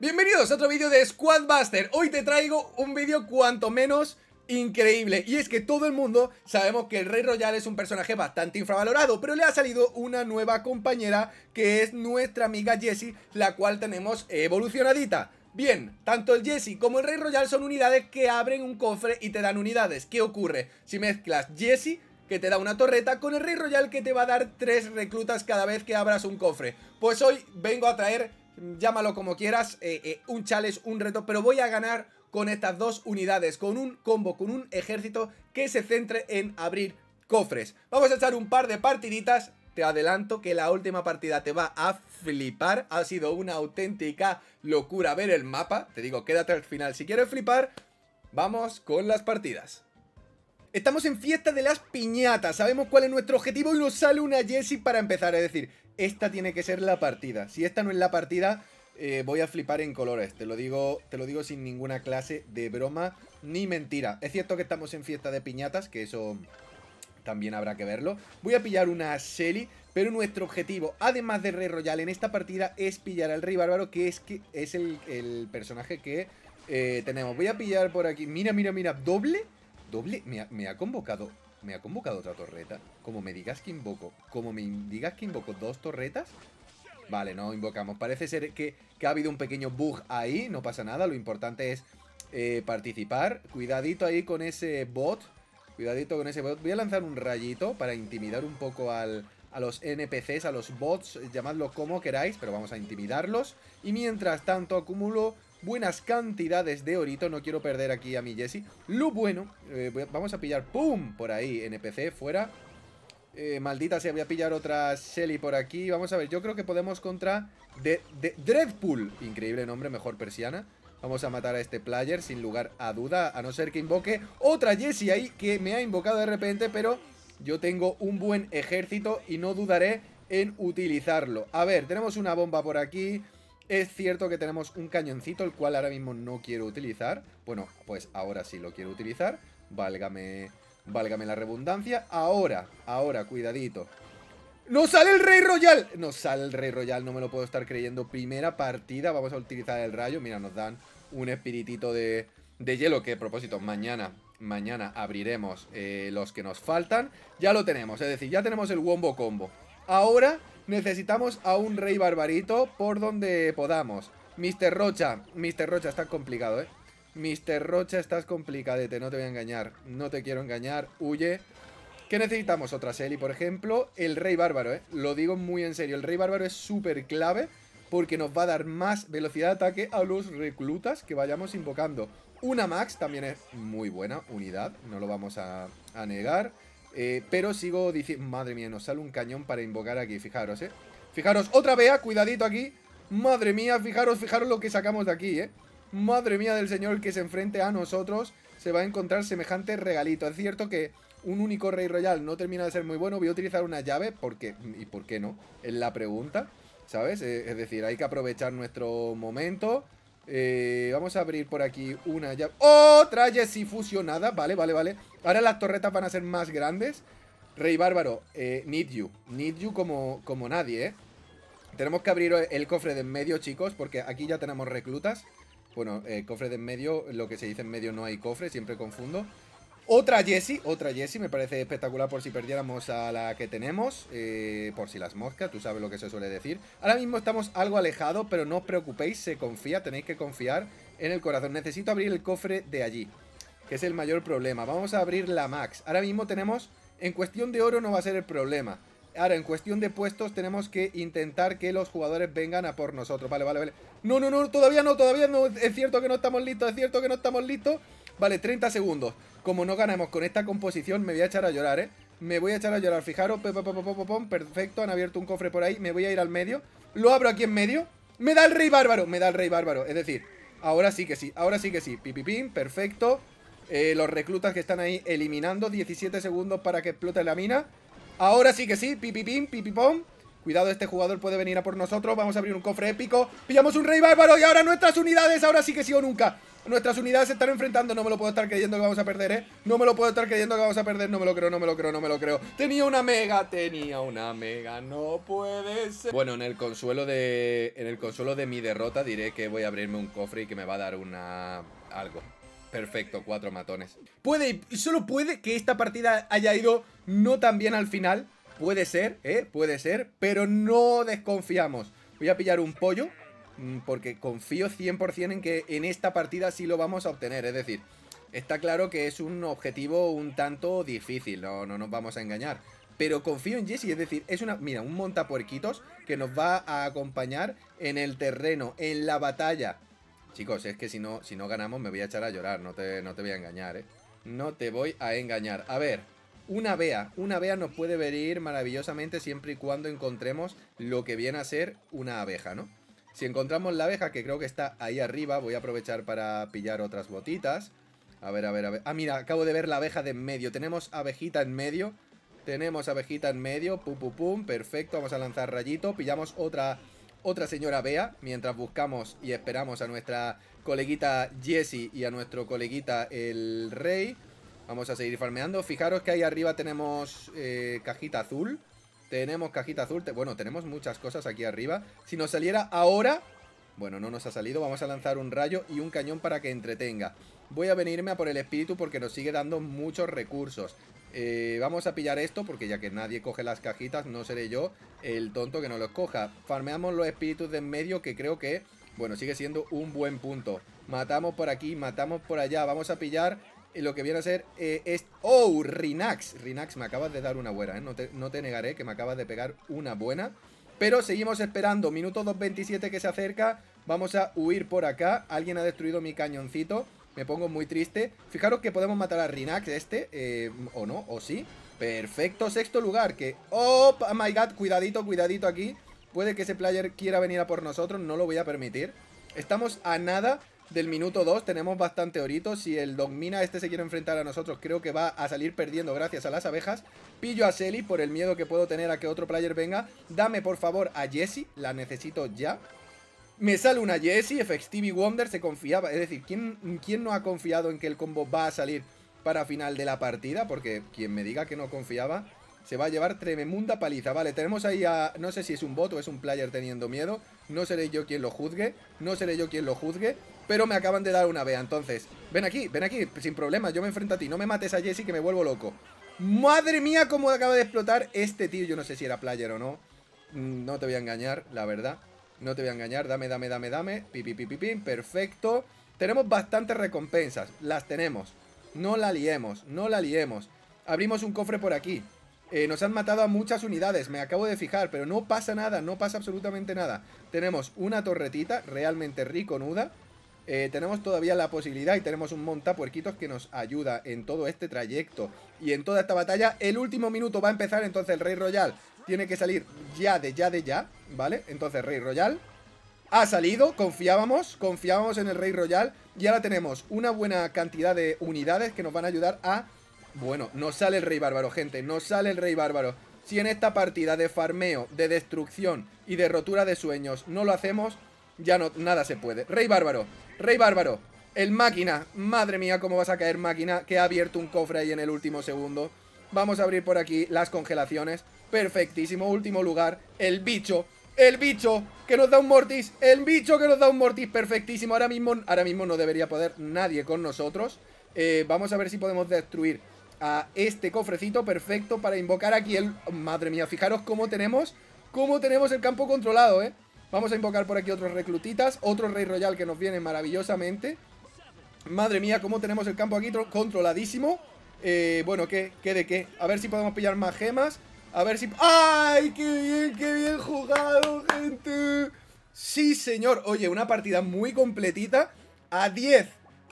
Bienvenidos a otro vídeo de Squadbuster Hoy te traigo un vídeo cuanto menos increíble Y es que todo el mundo sabemos que el Rey Royal es un personaje bastante infravalorado Pero le ha salido una nueva compañera que es nuestra amiga Jessie La cual tenemos evolucionadita Bien, tanto el Jessie como el Rey Royal son unidades que abren un cofre y te dan unidades ¿Qué ocurre? Si mezclas Jessie que te da una torreta, con el Rey Royal que te va a dar tres reclutas cada vez que abras un cofre. Pues hoy vengo a traer llámalo como quieras, eh, eh, un chales, un reto, pero voy a ganar con estas dos unidades, con un combo, con un ejército que se centre en abrir cofres. Vamos a echar un par de partiditas, te adelanto que la última partida te va a flipar, ha sido una auténtica locura ver el mapa, te digo, quédate al final si quieres flipar, vamos con las partidas. Estamos en fiesta de las piñatas, sabemos cuál es nuestro objetivo y nos sale una Jessie para empezar, es decir, esta tiene que ser la partida. Si esta no es la partida, eh, voy a flipar en colores. Te lo, digo, te lo digo sin ninguna clase de broma ni mentira. Es cierto que estamos en fiesta de piñatas, que eso también habrá que verlo. Voy a pillar una Shelly, pero nuestro objetivo, además de Rey Royal en esta partida, es pillar al Rey Bárbaro, que es, que es el, personaje que eh, tenemos. Voy a pillar por aquí. Mira, mira, mira. ¿Doble? ¿Doble? me ha convocado ¿Me ha convocado otra torreta? Como me digas que invoco... Como me digas que invoco dos torretas... Vale, no invocamos. Parece ser que, ha habido un pequeño bug ahí. No pasa nada. Lo importante es eh, participar. Cuidadito ahí con ese bot. Cuidadito con ese bot. Voy a lanzar un rayito para intimidar un poco a los NPCs, a los bots. Llamadlo como queráis, pero vamos a intimidarlos. Y mientras tanto acumulo buenas cantidades de orito. No quiero perder aquí a mi Jessie. Lo bueno, eh, vamos a pillar, ¡pum! Por ahí, NPC, fuera. Eh, maldita sea, voy a pillar otra Shelly por aquí. Vamos a ver, yo creo que podemos contra de, Dreadpool. Increíble nombre, mejor persiana. Vamos a matar a este player sin lugar a duda, a no ser que invoque otra Jessie ahí que me ha invocado de repente, pero yo tengo un buen ejército y no dudaré en utilizarlo. A ver, tenemos una bomba por aquí, es cierto que tenemos un cañoncito, el cual ahora mismo no quiero utilizar. Bueno, pues ahora sí lo quiero utilizar. Válgame, válgame la redundancia. Ahora, ahora, cuidadito. ¡No sale el Rey Royal! No sale el Rey Royal, no me lo puedo estar creyendo. Primera partida, vamos a utilizar el rayo. Mira, nos dan un espiritito de, de hielo que, a propósito, mañana mañana abriremos eh, los que nos faltan. Ya lo tenemos, es decir, ya tenemos el Wombo Combo. Ahora Necesitamos a un rey barbarito por donde podamos. Mr. Rocha. Mr. Rocha, está complicado, ¿eh? Mr. Rocha, estás complicadete, no te voy a engañar. No te quiero engañar, huye. ¿Qué necesitamos? Otra seli? por ejemplo. El Rey Bárbaro, ¿eh? Lo digo muy en serio. El Rey Bárbaro es súper clave porque nos va a dar más velocidad de ataque a los reclutas que vayamos invocando. Una Max también es muy buena unidad, no lo vamos a negar. Eh, pero sigo diciendo... Madre mía, nos sale un cañón para invocar aquí. Fijaros, ¿eh? Fijaros, otra vea, cuidadito aquí. Madre mía, fijaros, fijaros lo que sacamos de aquí, ¿eh? Madre mía del señor que se enfrente a nosotros se va a encontrar semejante regalito. Es cierto que un único rey royal no termina de ser muy bueno. Voy a utilizar una llave, porque ¿y por qué no? Es la pregunta, ¿sabes? Eh, es decir, hay que aprovechar nuestro momento... Eh, vamos a abrir por aquí una llave. ¡Otra si fusionada! Vale, vale, vale. Ahora las torretas van a ser más grandes. Rey Bárbaro, eh, need you. Need you como, como nadie, ¿eh? Tenemos que abrir el cofre de en medio, chicos, porque aquí ya tenemos reclutas. Bueno, eh, cofre de en medio, lo que se dice en medio no hay cofre, siempre confundo. Otra Jessie, otra Jessie, me parece espectacular por si perdiéramos a la que tenemos, eh, por si las moscas, tú sabes lo que se suele decir. Ahora mismo estamos algo alejados, pero no os preocupéis, se confía, tenéis que confiar en el corazón. Necesito abrir el cofre de allí, que es el mayor problema. Vamos a abrir la max. Ahora mismo tenemos, en cuestión de oro no va a ser el problema. Ahora, en cuestión de puestos tenemos que intentar que los jugadores vengan a por nosotros. Vale, vale, vale. No, no, no, todavía no, todavía no. Es cierto que no estamos listos, es cierto que no estamos listos. Vale, 30 segundos. Como no ganamos con esta composición, me voy a echar a llorar, ¿eh? Me voy a echar a llorar, fijaros. Perfecto, han abierto un cofre por ahí. Me voy a ir al medio. Lo abro aquí en medio. Me da el rey bárbaro, me da el rey bárbaro. Es decir, ahora sí que sí, ahora sí que sí. Pipipim, perfecto. Eh, los reclutas que están ahí eliminando. 17 segundos para que explote la mina. Ahora sí que sí, pipipim, pipipom. Cuidado, este jugador puede venir a por nosotros. Vamos a abrir un cofre épico. Pillamos un rey bárbaro y ahora nuestras unidades. Ahora sí que sí o nunca. Nuestras unidades se están enfrentando. No me lo puedo estar creyendo que vamos a perder, ¿eh? No me lo puedo estar creyendo que vamos a perder. No me lo creo, no me lo creo, no me lo creo. Tenía una mega, tenía una mega. No puede ser. Bueno, en el consuelo de... En el consuelo de mi derrota diré que voy a abrirme un cofre y que me va a dar una... Algo. Perfecto, cuatro matones. Puede, solo puede que esta partida haya ido no tan bien al final. Puede ser, ¿eh? Puede ser, pero no desconfiamos. Voy a pillar un pollo Mm, porque confío 100% en que en esta partida sí lo vamos a obtener. Es decir, está claro que es un objetivo un tanto difícil, no, no nos vamos a engañar. Pero confío en Jesse, es decir, es una, mira, un montapuerquitos que nos va a acompañar en el terreno, en la batalla. Chicos, es que si no, si no ganamos me voy a echar a llorar, no te, no te voy a engañar, ¿eh? No te voy a engañar. A ver, una Bea, una Bea nos puede venir maravillosamente siempre y cuando encontremos lo que viene a ser una abeja, ¿no? Si encontramos la abeja, que creo que está ahí arriba, voy a aprovechar para pillar otras botitas. A ver, a ver, a ver. Ah, mira, acabo de ver la abeja de en medio. Tenemos abejita en medio. Tenemos abejita en medio. Pum, pum, pum. Perfecto. Vamos a lanzar rayito. Pillamos otra, otra señora Bea. Mientras buscamos y esperamos a nuestra coleguita Jessie y a nuestro coleguita el Rey. Vamos a seguir farmeando. Fijaros que ahí arriba tenemos eh, cajita azul. Tenemos cajita azul. Bueno, tenemos muchas cosas aquí arriba. Si nos saliera ahora... Bueno, no nos ha salido. Vamos a lanzar un rayo y un cañón para que entretenga. Voy a venirme a por el espíritu porque nos sigue dando muchos recursos. Eh, vamos a pillar esto porque ya que nadie coge las cajitas, no seré yo el tonto que no los coja. Farmeamos los espíritus de en medio que creo que, bueno, sigue siendo un buen punto. Matamos por aquí, matamos por allá. Vamos a pillar y lo que viene a ser eh, es... ¡Oh! Rinax. Rinax, me acabas de dar una buena, ¿eh? No te, negaré que me acabas de pegar una buena. Pero seguimos esperando. Minuto 2.27 que se acerca. Vamos a huir por acá. Alguien ha destruido mi cañoncito. Me pongo muy triste. Fijaros que podemos matar a Rinax este. Eh, o no, o sí. Perfecto, sexto lugar. Que... ¡Oh, my God! Cuidadito, cuidadito aquí. Puede que ese player quiera venir a por nosotros. No lo voy a permitir. Estamos a nada del minuto 2 tenemos bastante oritos Si el Dogmina este se quiere enfrentar a nosotros, creo que va a salir perdiendo gracias a las abejas. Pillo a Selly por el miedo que puedo tener a que otro player venga. Dame por favor a Jesse la necesito ya. Me sale una Jessie, Stevie Wonder se confiaba. Es decir, ¿quién, ¿quién no ha confiado en que el combo va a salir para final de la partida? Porque quien me diga que no confiaba se va a llevar tremenda paliza. Vale, tenemos ahí a... No sé si es un bot o es un player teniendo miedo. No seré yo quien lo juzgue. No seré yo quien lo juzgue pero me acaban de dar una vea. Entonces, ven aquí, ven aquí, sin problema, yo me enfrento a ti. No me mates a Jesse que me vuelvo loco. Madre mía, cómo acaba de explotar este tío. Yo no sé si era player o no. Mm, no te voy a engañar, la verdad. No te voy a engañar. Dame, dame, dame, dame. Pi, pi, pi, Perfecto. Tenemos bastantes recompensas. Las tenemos. No la liemos, no la liemos. Abrimos un cofre por aquí. Eh, nos han matado a muchas unidades, me acabo de fijar, pero no pasa nada, no pasa absolutamente nada. Tenemos una torretita realmente rico, nuda. Eh, tenemos todavía la posibilidad y tenemos un montapuerquitos que nos ayuda en todo este trayecto y en toda esta batalla. El último minuto va a empezar, entonces el Rey Royal tiene que salir ya de ya de ya, ¿vale? Entonces Rey Royal ha salido, confiábamos, confiábamos en el Rey Royal y ahora tenemos una buena cantidad de unidades que nos van a ayudar a... Bueno, no sale el Rey Bárbaro, gente, no sale el Rey Bárbaro. Si en esta partida de farmeo, de destrucción y de rotura de sueños no lo hacemos, ya no, nada se puede. Rey Bárbaro, Rey Bárbaro. El máquina. Madre mía, cómo vas a caer máquina. Que ha abierto un cofre ahí en el último segundo. Vamos a abrir por aquí las congelaciones. Perfectísimo. Último lugar. El bicho. El bicho que nos da un mortis. El bicho que nos da un mortis. Perfectísimo. Ahora mismo, ahora mismo no debería poder nadie con nosotros. Eh, vamos a ver si podemos destruir a este cofrecito. Perfecto para invocar aquí el... Madre mía, fijaros cómo tenemos... Cómo tenemos el campo controlado, ¿eh? Vamos a invocar por aquí otros reclutitas. Otro rey royal que nos viene maravillosamente. Madre mía, cómo tenemos el campo aquí controladísimo. Eh, bueno, ¿qué, ¿qué de qué? A ver si podemos pillar más gemas. A ver si... ¡Ay, qué bien, qué bien jugado, gente! Sí, señor. Oye, una partida muy completita. A 10,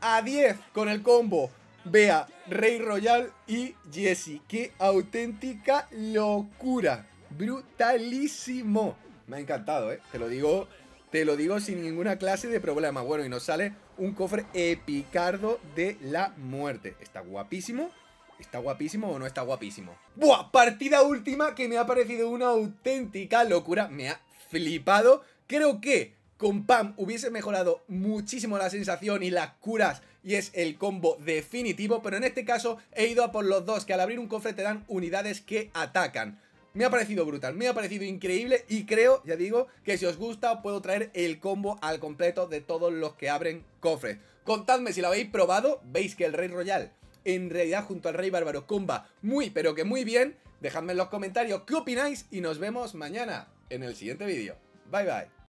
a 10 con el combo. Vea, Rey Royal y Jesse. ¡Qué auténtica locura! Brutalísimo. Me ha encantado, ¿eh? Te lo digo, te lo digo sin ninguna clase de problema. Bueno, y nos sale un cofre epicardo de la muerte. Está guapísimo. ¿Está guapísimo o no está guapísimo? ¡Buah! Partida última que me ha parecido una auténtica locura. Me ha flipado. Creo que con Pam hubiese mejorado muchísimo la sensación y las curas y es el combo definitivo, pero en este caso he ido a por los dos que al abrir un cofre te dan unidades que atacan. Me ha parecido brutal, me ha parecido increíble y creo, ya digo, que si os gusta puedo traer el combo al completo de todos los que abren cofres. Contadme si lo habéis probado, veis que el Rey Royal en realidad junto al Rey Bárbaro comba muy pero que muy bien. Dejadme en los comentarios qué opináis y nos vemos mañana en el siguiente vídeo. Bye bye.